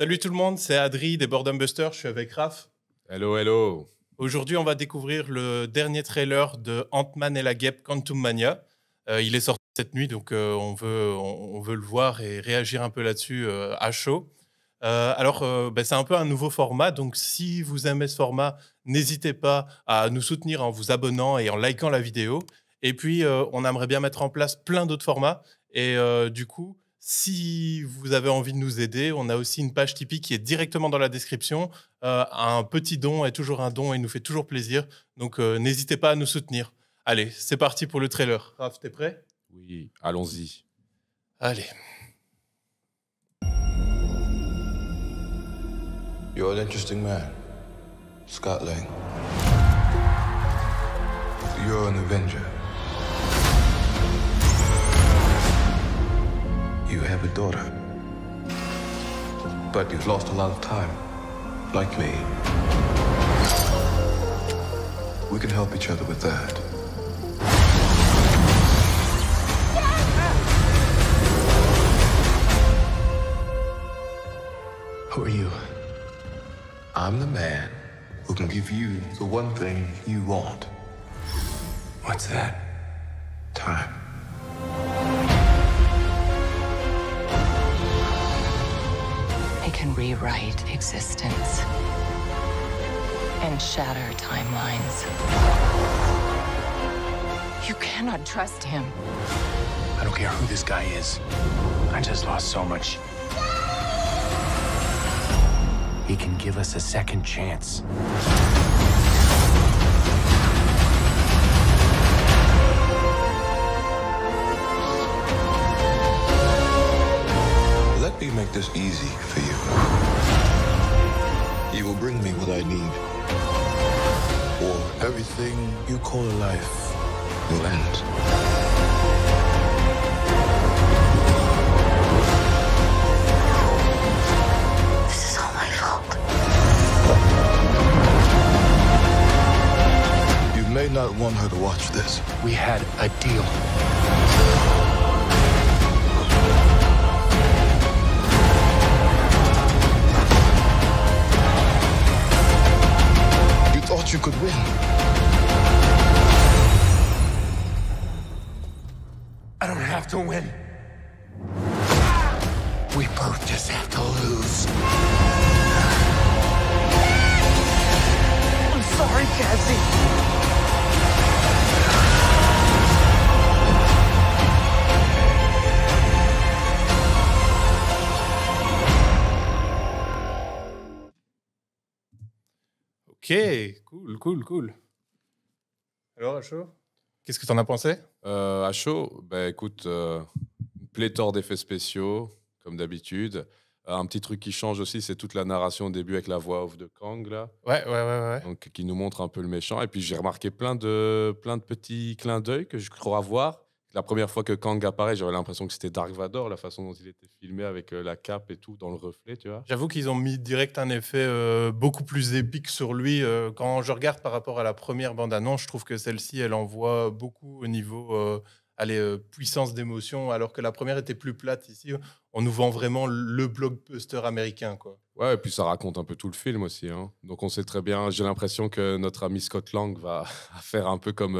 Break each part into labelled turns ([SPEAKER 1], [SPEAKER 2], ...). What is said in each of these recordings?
[SPEAKER 1] Salut tout le monde, c'est Adri des Boredom Busters, je suis avec Raph. Hello, hello. Aujourd'hui, on va découvrir le dernier trailer de Ant-Man et la guêpe Quantum Mania. Euh, il est sorti cette nuit, donc euh, on, veut, on, veut le voir et réagir un peu là-dessus euh, à chaud. alors, ben, c'est un peu un nouveau format, donc si vous aimez ce format, n'hésitez pas à nous soutenir en vous abonnant et en likant la vidéo. Et puis, on aimerait bien mettre en place plein d'autres formats. Et du coup, si vous avez envie de nous aider, on a aussi une page Tipeee qui est directement dans la description. Euh, un petit don est toujours un don et nous fait toujours plaisir. Donc euh, n'hésitez pas à nous soutenir. Allez, c'est parti pour le trailer. Raph, t'es prêt
[SPEAKER 2] Oui, allons-y. Allez. You're interesting man, Scott Lang. Avenger. have a daughter. But you've lost a lot of time, like me. We can help each other with that. Who are you? I'm the man who can give you the one thing you want. What's that? Time.
[SPEAKER 1] can rewrite existence and shatter timelines. You cannot trust him. I don't care who this guy is. I just lost so much. He can give us a second chance.
[SPEAKER 2] make this easy for you. You will bring me what I need. Or everything you call a life will end. not want her to watch this. We had a deal. could win. I don't
[SPEAKER 1] have to win. We both just have to lose.
[SPEAKER 2] I'm sorry, Cassie.
[SPEAKER 1] Ok, cool, cool, cool. Alors, à Qu'est-ce que tu en as pensé
[SPEAKER 2] euh, À chaud, bah, écoute, euh, pléthore d'effets spéciaux, comme d'habitude. Euh, un petit truc qui change aussi, c'est toute la narration au début avec la voix off de Kang, là. Ouais, ouais, ouais. Donc, qui nous montre un peu le méchant. Et puis, j'ai remarqué plein de, plein de petits clins d'œil que je crois avoir. La première fois que Kang apparaît, j'avais l'impression que c'était Dark Vador, la façon dont il était filmé avec euh, la cape et tout dans le reflet, tu vois.
[SPEAKER 1] J'avoue qu'ils ont mis direct un effet euh, beaucoup plus épique sur lui. Euh, quand je regarde par rapport à la première bande-annonce, je trouve que celle-ci, elle envoie beaucoup au niveau allez, puissance d'émotion, alors que la première était plus plate. Ici, on nous vend vraiment le blockbuster américain, quoi.
[SPEAKER 2] Ouais, et puis ça raconte un peu tout le film aussi. Hein. Donc on sait très bien, j'ai l'impression que notre ami Scott Lang va faire un peu comme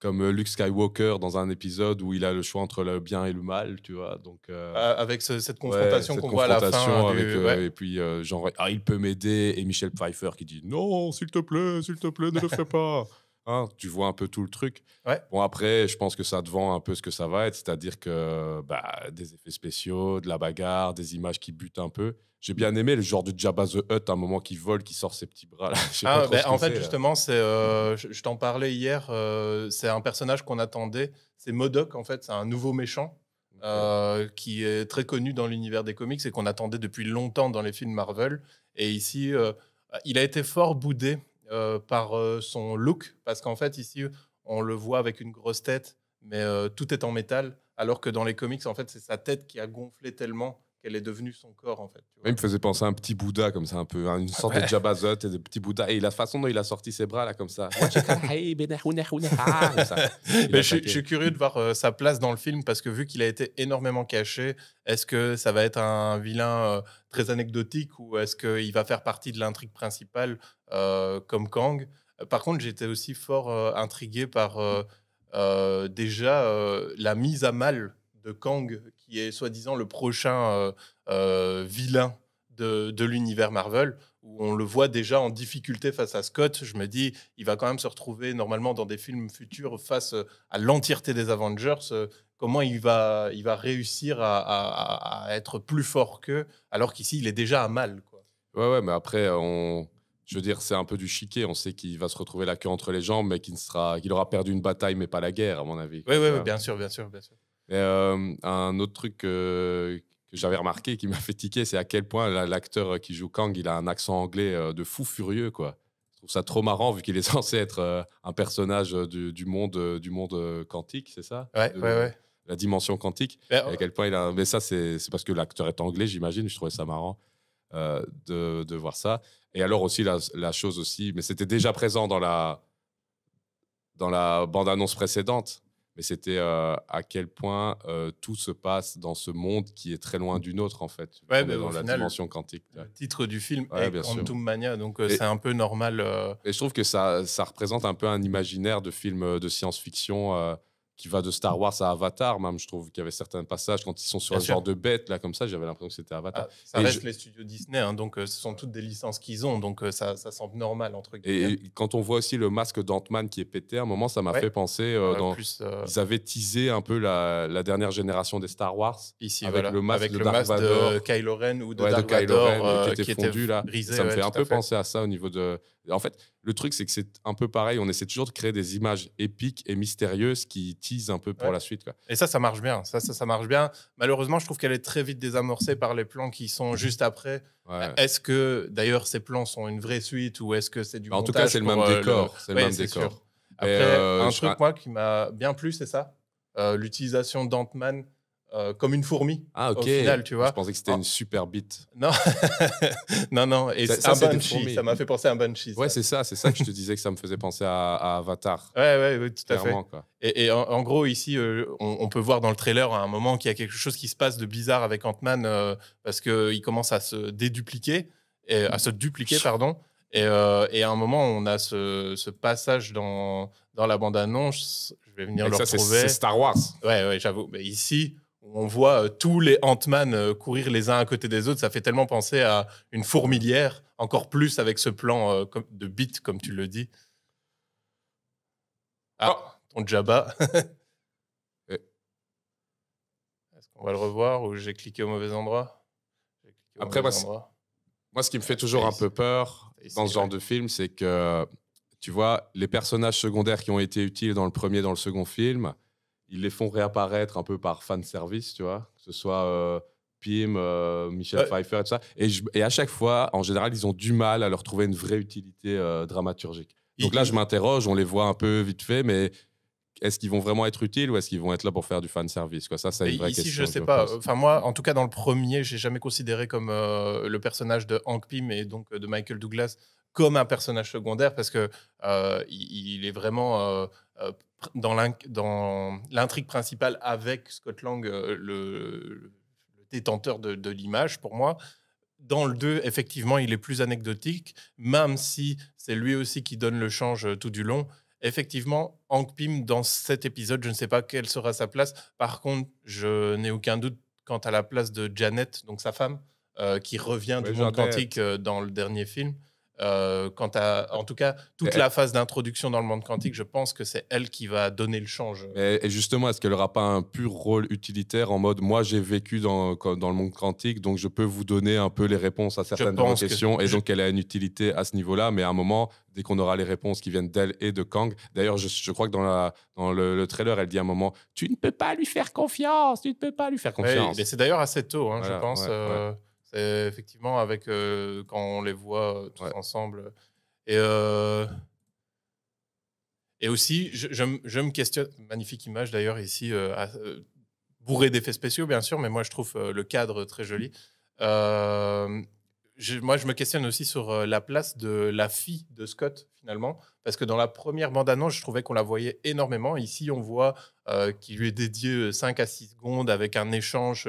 [SPEAKER 2] comme euh, Luke Skywalker dans un épisode où il a le choix entre le bien et le mal, tu vois. Donc euh, avec
[SPEAKER 1] cette confrontation qu'on voit à la fin, euh, avec,
[SPEAKER 2] et puis genre ah il peut m'aider et Michel Pfeiffer qui dit non s'il te plaît s'il te plaît ne le fais pas. Hein, tu vois un peu tout le truc. Ouais. Bon, après, je pense que ça devant un peu ce que ça va être, c'est-à-dire que bah, des effets spéciaux, de la bagarre, des images qui butent un peu. J'ai bien aimé le genre de Jabba the Hutt, un moment qui vole, qui sort ses petits bras. Là. Ah, ben, en fait, euh. justement,
[SPEAKER 1] c'est, euh, je, t'en parlais hier, euh, c'est un personnage qu'on attendait. C'est Modoc, en fait, c'est un nouveau méchant qui est très connu dans l'univers des comics et qu'on attendait depuis longtemps dans les films Marvel. Et ici, il a été fort boudé euh, par euh, son look, parce qu'en fait, ici, on le voit avec une grosse tête, mais euh, tout est en métal, alors que dans les comics, en fait, c'est sa tête qui a gonflé tellement qu'elle est devenue son corps en fait.
[SPEAKER 2] Il me faisait penser à un petit Bouddha comme ça, un peu, hein, une sorte de Jabazot et de petit Bouddha. Et la façon dont il a sorti ses bras là comme ça. je, suis curieux de voir euh, sa place dans le
[SPEAKER 1] film parce que vu qu'il a été énormément caché, est-ce que ça va être un vilain euh, très anecdotique ou est-ce qu'il va faire partie de l'intrigue principale euh, comme Kang Par contre, j'étais aussi fort intrigué par déjà la mise à mal de Kang qui est soi-disant le prochain euh, euh, vilain de, l'univers Marvel, où on le voit déjà en difficulté face à Scott, je me dis, il va quand même se retrouver normalement dans des films futurs face euh, à l'entièreté des Avengers. Comment
[SPEAKER 2] il va, il va réussir à, être plus fort qu'eux, alors qu'ici, il est déjà à mal. Quoi. Ouais, ouais, mais après, je veux dire, c'est un peu du chiquet. On sait qu'il va se retrouver la queue entre les jambes, mais qu'il sera... qu'il aura perdu une bataille, mais pas la guerre, à mon avis. Oui, ouais, bien sûr, bien sûr, bien sûr. Euh, un autre truc que j'avais remarqué qui m'a fait tiquer, c'est à quel point l'acteur qui joue Kang, il a un accent anglais euh, de fou furieux, quoi. Je trouve ça trop marrant vu qu'il est censé être euh, un personnage du, monde du monde quantique, c'est ça Ouais, ouais, ouais. La dimension quantique. à oh. quel point il a... Mais ça, c'est parce que l'acteur est anglais, j'imagine. Je trouvais ça marrant de, voir ça. Et alors aussi la, chose aussi, mais c'était déjà présent dans la dans la bande annonce précédente mais c'était euh, à quel point euh, tout se passe dans ce monde qui est très loin mm. d'une autre en fait. dans la dimension quantique. Le titre du film est Quantum Mania, donc euh, c'est un peu normal. Et je trouve que ça, ça représente un peu un imaginaire de film de science-fiction qui va de Star Wars à Avatar, même, je trouve qu'il y avait certains passages quand ils sont sur un genre de bête, là, comme ça, j'avais l'impression que c'était Avatar. Ah, ça reste les
[SPEAKER 1] studios Disney, hein, donc euh, ce sont toutes des licences qu'ils ont, donc euh, ça, semble normal, entre guillemets.
[SPEAKER 2] Et quand on voit aussi le masque d'Ant-Man qui est pété, à un moment, ça m'a fait penser. Euh, dans... ils avaient teasé un peu la, dernière génération des Star Wars. Ici, avec le masque, de, Kylo Ren ou de, Dark Kylo Vador, Ren, qui était fondu, là. ça me fait un peu penser à ça au niveau de. En fait, le truc, c'est que c'est un peu pareil. On essaie toujours de créer des images épiques et mystérieuses qui teasent un peu pour la suite. Et ça, ça
[SPEAKER 1] marche bien. Ça, ça, ça marche bien. Malheureusement, je trouve qu'elle est très vite désamorcée par les plans qui sont mhm. juste après. Est-ce que, d'ailleurs, ces plans sont une vraie suite ou est-ce que c'est du bah, En tout cas, c'est le même euh, décor. C'est le même décor. Après, euh, un truc, moi, qui m'a bien plu, c'est ça. Euh, l'utilisation d'Ant-Man euh, comme une fourmi. Ah, ok. Au final, tu vois. Je pensais que c'était ah. une super bite. Non, non, non. Et ça, m'a
[SPEAKER 2] fait penser à un banshee. Ouais, c'est ça. C'est ça que je te disais que ça me faisait penser à, Avatar. Ouais, ouais, tout à fait. Et, en, gros, ici, euh, on, peut voir dans
[SPEAKER 1] le trailer à un moment qu'il y a quelque chose qui se passe de bizarre avec Ant-Man euh, parce qu'il commence à se dédupliquer, et, à se dupliquer, pardon. Et, à un moment, on a ce, passage dans, dans la bande-annonce. Je vais venir le retrouver. C'est Star Wars. Ouais, ouais, j'avoue. Mais ici, on voit euh, tous les Ant-Man euh, courir les uns à côté des autres. Ça fait tellement penser à une fourmilière, encore plus avec ce plan euh, de bit, comme tu le dis. Ah, oh. ton Jabba. Est-ce qu'on va le revoir ou j'ai cliqué au mauvais endroit Après, moi,
[SPEAKER 2] moi, ce qui me fait toujours un peu peur dans ce genre de film, c'est que, tu vois, les personnages secondaires qui ont été utiles dans le premier, et dans le second film, ils les font réapparaître un peu par fan service, tu vois, que ce soit euh, Pim, euh, Michel Pfeiffer et ça. Et, et, à chaque fois, en général, ils ont du mal à leur trouver une vraie utilité euh, dramaturgique. Donc là, je m'interroge, on les voit un peu vite fait, mais est-ce qu'ils vont vraiment être utiles ou est-ce qu'ils vont être là pour faire du fan service ça c'est une vraie ici, question, je sais pas
[SPEAKER 1] enfin moi en tout cas dans le premier j'ai jamais considéré comme le personnage de Hank Pym et donc de Michael Douglas comme un personnage secondaire parce que il, est vraiment dans l'intrigue principale avec Scott Lang, euh, le, détenteur de, l'image, pour moi, dans le 2, effectivement, il est plus anecdotique, même si c'est lui aussi qui donne le change euh, tout du long. Effectivement, Hank Pym, dans cet épisode, je ne sais pas quelle sera sa place. Par contre, je n'ai aucun doute quant à la place de Janet, donc sa femme, euh, qui revient du monde quantique dans le dernier film. Euh, à, en tout cas, toute la phase d'introduction dans le monde quantique, je pense que c'est elle qui va donner le change.
[SPEAKER 2] Et, justement, est-ce qu'elle n'aura pas un pur rôle utilitaire en mode moi j'ai vécu dans, dans le monde quantique, donc je peux vous donner un peu les réponses à certaines questions, et donc elle a une utilité à ce niveau-là, mais à un moment, dès qu'on aura les réponses qui viennent d'elle et de Kang, d'ailleurs, je, crois que dans, la, dans le, trailer, elle dit à un moment Tu ne peux pas lui faire confiance, tu ne peux pas lui faire confiance. mais c'est d'ailleurs
[SPEAKER 1] assez tôt, hein, je pense. Euh, c'est effectivement avec euh, quand on les voit euh, tous ensemble. Et, euh, et aussi, je, me questionne, magnifique image d'ailleurs ici, bourré d'effets spéciaux bien sûr, mais moi je trouve le cadre très joli. Euh, moi, je me questionne aussi sur euh, la place de la fille de Scott, finalement, parce que dans la première bande-annonce, je trouvais qu'on la voyait énormément. Ici, on voit euh, qu'il lui est dédié 5 euh, à 6 secondes avec un échange,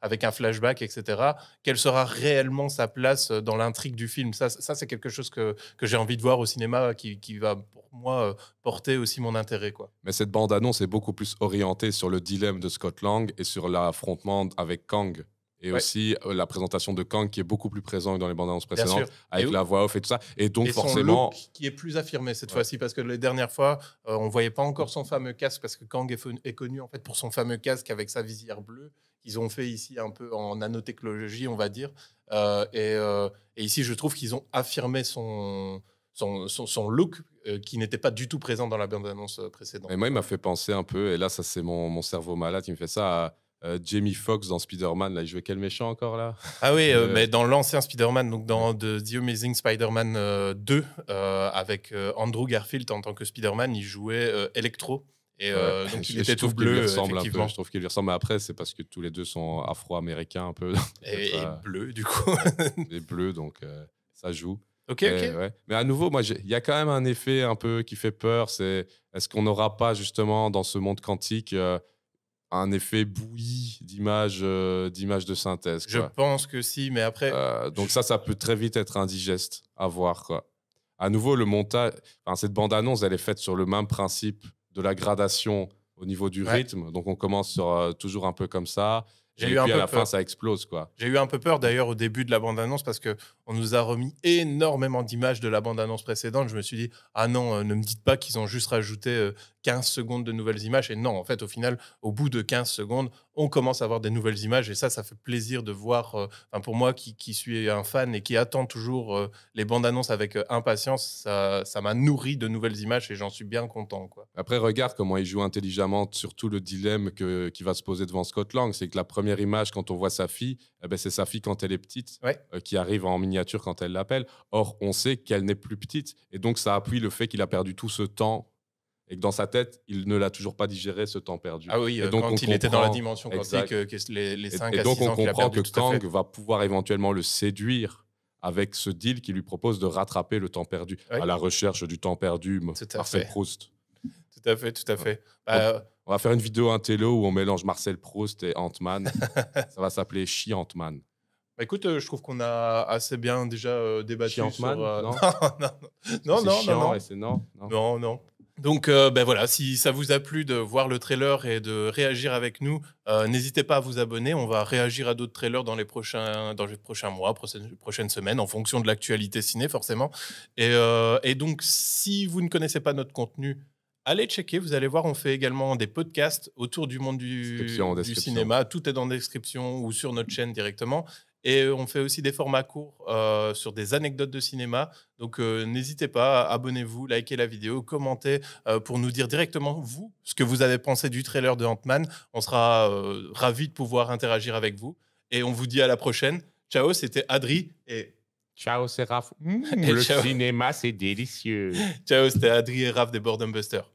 [SPEAKER 1] avec un flashback, etc. Quelle sera réellement sa place dans l'intrigue du film Ça, c'est quelque chose que, j'ai envie de voir au cinéma qui, va, pour moi, porter aussi mon intérêt. Quoi.
[SPEAKER 2] Mais cette bande-annonce est beaucoup plus orientée sur le dilemme de Scott Lang et sur l'affrontement avec Kang et aussi euh, la présentation de Kang qui est beaucoup plus présent que dans les bandes annonces précédentes, avec la voix off et tout ça. Et donc forcément. Son
[SPEAKER 1] look qui est plus affirmé cette fois-ci, parce que les dernières fois, euh, on ne voyait pas encore son fameux casque, parce que Kang est, est, connu en fait pour son fameux casque avec sa visière bleue. Ils ont fait ici un peu en nanotechnologie, on va dire. Euh, et, ici, je trouve qu'ils ont affirmé son, son, look qui n'était pas du tout présent dans la bande annonce précédente. Et moi,
[SPEAKER 2] il m'a fait penser un peu, et là, ça c'est mon, cerveau malade qui me fait ça. Euh, Jamie Foxx dans Spider-Man, là, il jouait quel méchant encore là Ah oui, euh, euh, mais dans l'ancien
[SPEAKER 1] Spider-Man, donc dans The, Amazing Spider-Man 2, avec Andrew Garfield en tant que Spider-Man, il jouait Electro. Et donc il était tout bleu. Ressemble Un peu, je trouve qu'il
[SPEAKER 2] lui ressemble, mais après, c'est parce que tous les deux sont afro-américains un peu. Et, bleu, du coup. et bleu, donc ça joue. Ok, ok. Mais à nouveau, moi, il y a quand même un effet un peu qui fait peur. C'est est-ce qu'on n'aura pas justement dans ce monde quantique un effet bouilli d'images euh, de synthèse. Je pense que si, mais après. Euh, donc ça, ça peut très vite être indigeste à voir. Quoi. À nouveau, le montage, enfin, cette bande-annonce, elle est faite sur le même principe de la gradation au niveau du rythme. Donc on commence euh, toujours un peu comme ça. Et puis à la fin, ça explose, quoi.
[SPEAKER 1] J'ai eu un peu peur d'ailleurs au début de la bande-annonce parce qu'on nous a remis énormément d'images de la bande-annonce précédente. Je me suis dit ah non, ne me dites pas qu'ils ont juste rajouté 15 secondes de nouvelles images. Et non, en fait, au final, au bout de 15 secondes, on commence à avoir des nouvelles images. Et ça, ça fait plaisir de voir. Euh, pour moi, qui, suis un fan et qui attend toujours euh, les bandes annonces avec euh, impatience, ça m'a nourri de nouvelles images et j'en suis bien content. Quoi.
[SPEAKER 2] Après, regarde comment il joue intelligemment, surtout le dilemme qui va se poser devant Scott Lang. C'est que la première image, quand on voit sa fille, eh ben, c'est sa fille quand elle est petite, qui arrive en miniature quand elle l'appelle. Or, on sait qu'elle n'est plus petite. Et donc, ça appuie le fait qu'il a perdu tout ce temps et que dans sa tête, il ne l'a toujours pas digéré ce temps perdu. Ah oui, euh, donc quand il était dans la dimension quantique, que les, 5 et, et donc on comprend que Kang va pouvoir éventuellement le séduire avec ce deal qui lui propose de rattraper le temps perdu, ah à la recherche du temps perdu Marcel Proust.
[SPEAKER 1] Tout à fait, tout à fait. Bah,
[SPEAKER 2] on va faire une vidéo intello où on mélange Marcel Proust et Ant-Man. Ça va s'appeler Chi Ant-Man.
[SPEAKER 1] Bah, écoute, euh, je trouve qu'on a assez bien déjà euh, débattu sur... Non, non, non. Non, non, non, non. non, non. Donc euh, ben voilà, si ça vous a plu de voir le trailer et de réagir avec nous, euh, n'hésitez pas à vous abonner. On va réagir à d'autres trailers dans les prochains, dans les prochains mois, prochaines, semaines, en fonction de l'actualité ciné forcément. Euh, et, donc si vous ne connaissez pas notre contenu, allez checker. Vous allez voir, on fait également des podcasts autour du monde du, du cinéma. Tout est dans la description ou sur notre chaîne directement. Et on fait aussi des formats courts euh, sur des anecdotes de cinéma. Donc euh, n'hésitez pas, abonnez-vous, likez la vidéo, commentez euh, pour nous dire directement, vous, ce que vous avez pensé du trailer de Ant-Man. On sera ravis de pouvoir interagir avec vous. Et on vous dit à la prochaine. Ciao, c'était Adri
[SPEAKER 2] et... Ciao, c'est Raph. Mmh, le
[SPEAKER 1] cinéma, c'est délicieux. ciao, c'était Adri et Raph des Boredom Busters.